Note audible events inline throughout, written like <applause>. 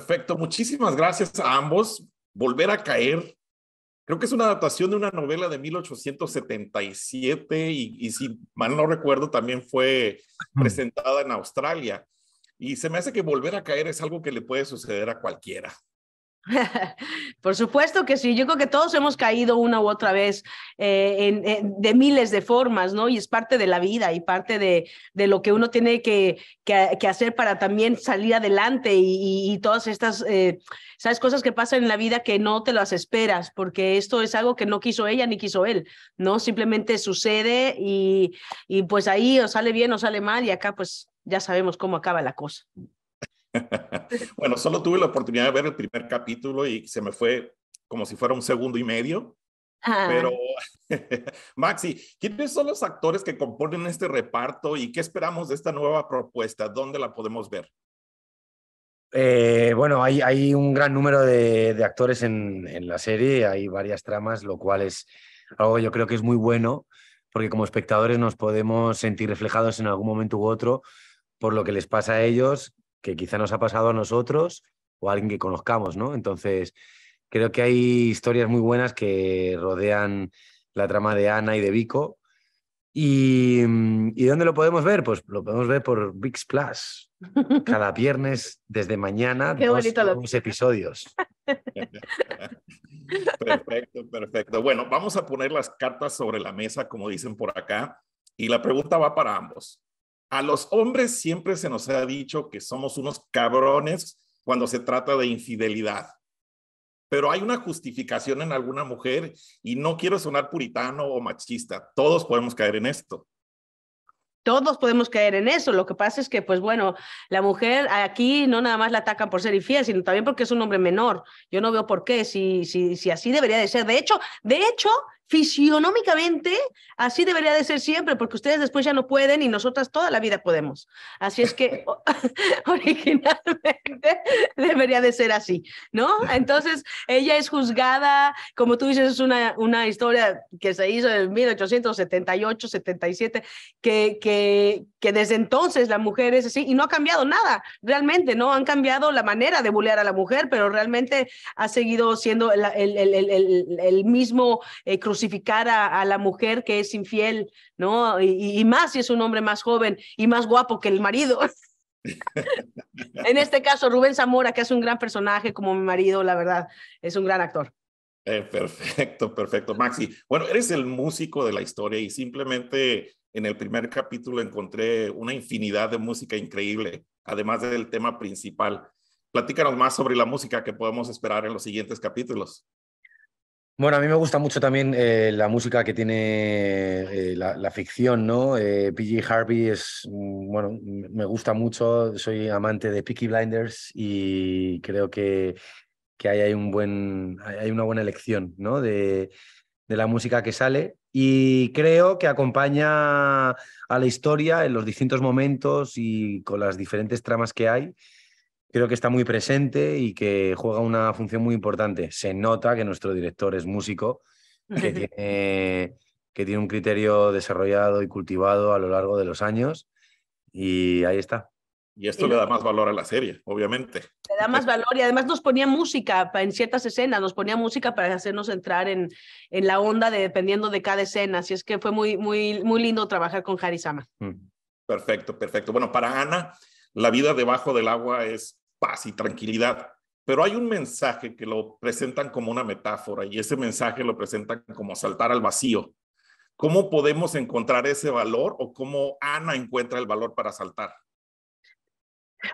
Perfecto, muchísimas gracias a ambos. Volver a caer. Creo que es una adaptación de una novela de 1877 y, y si mal no recuerdo también fue presentada en Australia. Y se me hace que volver a caer es algo que le puede suceder a cualquiera. Por supuesto que sí, yo creo que todos hemos caído una u otra vez eh, eh, de miles de formas, ¿no? Y es parte de la vida y parte de, lo que uno tiene que, hacer para también salir adelante y, todas estas, eh, Cosas que pasan en la vida que no te las esperas, porque esto es algo que no quiso ella ni quiso él, ¿no? Simplemente sucede y, y pues ahí o sale bien o sale mal y acá pues ya sabemos cómo acaba la cosa. <laughs> bueno, solo tuve la oportunidad de ver el primer capítulo y se me fue como si fuera un segundo y medio. Pero, <laughs> Maxi, ¿quiénes son los actores que componen este reparto y qué esperamos de esta nueva propuesta? ¿Dónde la podemos ver? Eh, bueno, hay, un gran número de, actores en, la serie, hay varias tramas, lo cual es algo yo creo que es muy bueno, porque como espectadores nos podemos sentir reflejados en algún momento u otro por lo que les pasa a ellos, que quizá nos ha pasado a nosotros o a alguien que conozcamos, ¿no? Entonces, creo que hay historias muy buenas que rodean la trama de Ana y de Vico. ¿Y, dónde lo podemos ver? Pues lo podemos ver por VIX Plus. Cada <laughs> viernes, desde mañana, dos episodios. <laughs> Perfecto, perfecto. Bueno, vamos a poner las cartas sobre la mesa, como dicen por acá, y la pregunta va para ambos a los hombres siempre se nos ha dicho que somos unos cabrones cuando se trata de infidelidad. Pero hay una justificación en alguna mujer y no quiero sonar puritano o machista. Todos podemos caer en esto. Todos podemos caer en eso. Lo que pasa es que, pues bueno, la mujer aquí no nada más la atacan por ser infiel, sino también porque es un hombre menor. Yo no veo por qué, si, si, si así debería de ser. De hecho, de hecho, fisionómicamente, así debería de ser siempre, porque ustedes después ya no pueden y nosotras toda la vida podemos. Así es que <laughs> original, debería de ser así, ¿no? Entonces, ella es juzgada, como tú dices, es una, una historia que se hizo en 1878, 77, que, que, desde entonces la mujer es así y no ha cambiado nada, realmente, ¿no? Han cambiado la manera de bullear a la mujer, pero realmente ha seguido siendo el, el, el, mismo eh, crucificar a, la mujer que es infiel, ¿no? Y, y más si es un hombre más joven y más guapo que el marido. <laughs> en este caso, Rubén Zamora, que es un gran personaje como mi marido, la verdad, es un gran actor. Eh, perfecto, perfecto, Maxi. Bueno, eres el músico de la historia y simplemente en el primer capítulo encontré una infinidad de música increíble, además del tema principal. Platícanos más sobre la música que podemos esperar en los siguientes capítulos. Bueno, a mí me gusta mucho también eh, la música que tiene eh, la, ficción, ¿no? Eh, PG Harvey es, mm, bueno, me gusta mucho, soy amante de Peaky Blinders y creo que, que hay, un buen, hay una buena elección, ¿no? de la música que sale y creo que acompaña a la historia en los distintos momentos y con las diferentes tramas que hay creo que está muy presente y que juega una función muy importante. Se nota que nuestro director es músico, que <laughs> tiene, que tiene un criterio desarrollado y cultivado a lo largo de los años y ahí está. Y esto le da más valor a la serie, obviamente. Le da más valor y además nos ponía música en ciertas escenas, nos ponía música para hacernos entrar en, en la onda dependiendo de cada escena. Así es que fue muy, muy, muy lindo trabajar con Harisama. Mm. Perfecto, perfecto. Bueno, para Ana, la vida debajo del agua es paz y tranquilidad. Pero hay un mensaje que lo presentan como una metáfora y ese mensaje lo presentan como saltar al vacío. ¿Cómo podemos encontrar ese valor o cómo Ana encuentra el valor para saltar?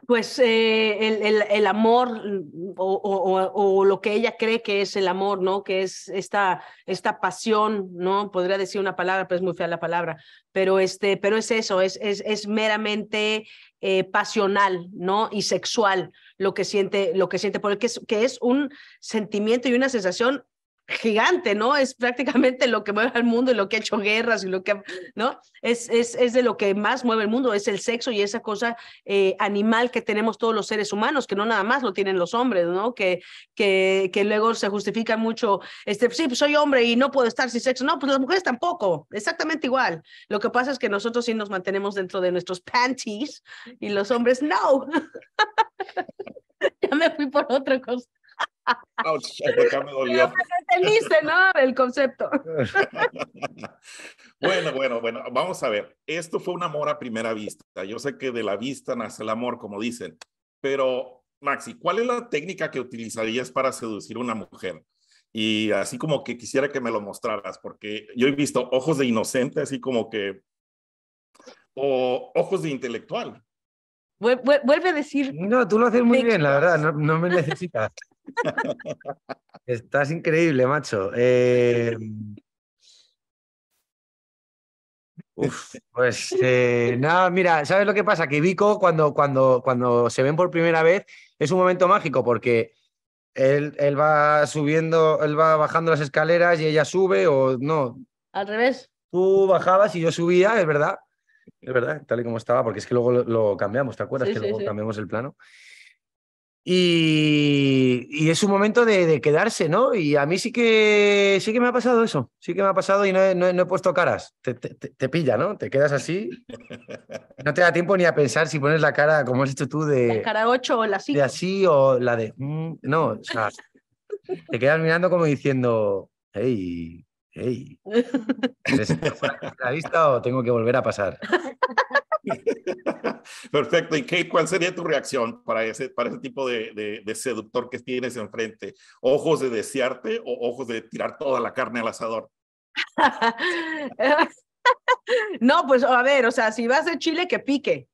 Pues eh, el, amor mm, o, lo que ella cree que es el amor, ¿no? Que es esta, esta pasión, ¿no? Podría decir una palabra, pero es muy fea la palabra, pero, este, pero es eso, es, es, es meramente eh, pasional, ¿no? Y sexual lo que siente, lo que siente porque que es un sentimiento y una sensación gigante, ¿no? Es prácticamente lo que mueve al mundo y lo que ha hecho guerras y lo que, ¿no? Es, es, es de lo que más mueve el mundo, es el sexo y esa cosa eh, animal que tenemos todos los seres humanos, que no nada más lo tienen los hombres, ¿no? Que, que, que luego se justifica mucho, este, sí, pues soy hombre y no puedo estar sin sexo. No, pues las mujeres tampoco, exactamente igual. Lo que pasa es que nosotros sí nos mantenemos dentro de nuestros panties y los hombres no. <laughs> ya me fui por otra cosa. Pues, el concepto. <laughs> bueno, bueno, bueno, vamos a ver. Esto fue un amor a primera vista. Yo sé que de la vista nace el amor, como dicen, pero Maxi, ¿cuál es la técnica que utilizarías para seducir a una mujer? Y así como que quisiera que me lo mostraras, porque yo he visto ojos de inocente, así como que, o ojos de intelectual. Vuelve a decir. No, tú lo haces muy bien, la verdad, no me necesitas. <laughs> Estás increíble, macho. Eh, uf, pues eh, nada, mira, ¿sabes lo que pasa? Que Vico, cuando, cuando, cuando se ven por primera vez, es un momento mágico porque él, él va subiendo, él va bajando las escaleras y ella sube o no. Al revés. Tú bajabas y yo subía, es verdad. Es verdad, tal y como estaba, porque es que luego lo, cambiamos, ¿te acuerdas? que luego cambiamos el plano. Y, es un momento de, quedarse, ¿no? Y a mí sí que, sí que me ha pasado eso, sí que me ha pasado y no he, no he, puesto caras. Te, te, pilla, ¿no? Te quedas así. No te da tiempo ni a pensar si pones la cara, como has hecho tú, de... La cara 8 o la 5. De así o la de... Mm, no, o sea, te quedas mirando como diciendo, hey, hey, ¿eres <laughs> la vista o tengo que volver a pasar? Perfecto. ¿Y Kate, cuál sería tu reacción para ese, para ese tipo de, de seductor que tienes enfrente? ¿Ojos de desearte o ojos de tirar toda la carne al asador? <laughs> no, pues a ver, o sea, si vas de Chile, que pique.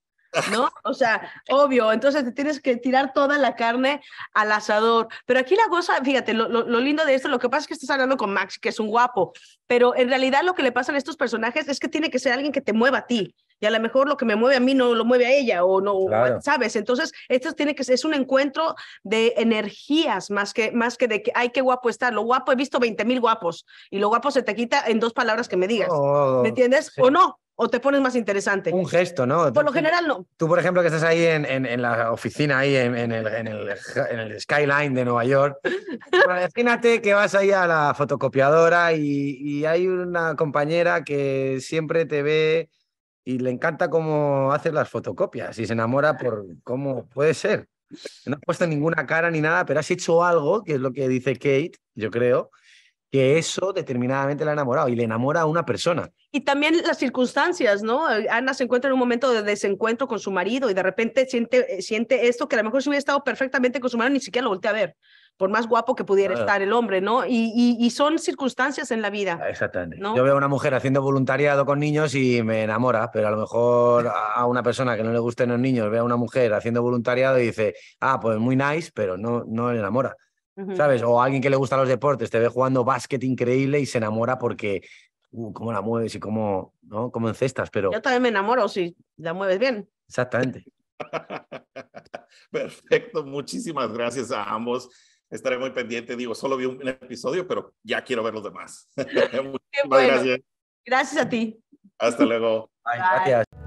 ¿no? O sea, obvio, entonces te tienes que tirar toda la carne al asador. Pero aquí la cosa, fíjate, lo, lo, lindo de esto, lo que pasa es que estás hablando con Max, que es un guapo, pero en realidad lo que le pasa a estos personajes es que tiene que ser alguien que te mueva a ti. Y a lo mejor lo que me mueve a mí no lo mueve a ella o no, ¿sabes? Entonces, esto tiene que ser, es un encuentro de energías más que, más que de que, ay, qué guapo estar Lo guapo, he visto 20 mil guapos y lo guapo se te quita en dos palabras que me digas. Oh, ¿Me entiendes? O no, o te pones más interesante. Un gesto, ¿no? Por lo general no. Tú, por ejemplo, que estás ahí en, la oficina, ahí en el, en, el, skyline de Nueva York, <laughs> imagínate que vas ahí a la fotocopiadora y, y, hay una compañera que siempre te ve y le encanta cómo haces las fotocopias y se enamora por cómo puede ser. No has puesto ninguna cara ni nada, pero has hecho algo, que es lo que dice Kate, yo creo, que eso determinadamente la ha enamorado y le enamora a una persona. Y también las circunstancias, ¿no? Ana se encuentra en un momento de desencuentro con su marido y de repente siente, eh, siente esto que a lo mejor si hubiera estado perfectamente con su marido ni siquiera lo voltea a ver, por más guapo que pudiera estar el hombre, ¿no? Y, son circunstancias en la vida. Ah, exactamente. ¿no? Yo veo a una mujer haciendo voluntariado con niños y me enamora, pero a lo mejor a una persona que no le gusten los niños ve a una mujer haciendo voluntariado y dice, ah, pues muy nice, pero no, no le enamora. ¿sabes? O alguien que le gusta los deportes, te ve jugando básquet increíble y se enamora porque, como uh, cómo la mueves y cómo, ¿no? Cómo cestas pero... Yo también me enamoro si la mueves bien. Exactamente. <laughs> Perfecto, muchísimas gracias a ambos. Estaré muy pendiente, digo, solo vi un episodio, pero ya quiero ver los demás. <laughs> gracias. a ti. Hasta luego. Gracias.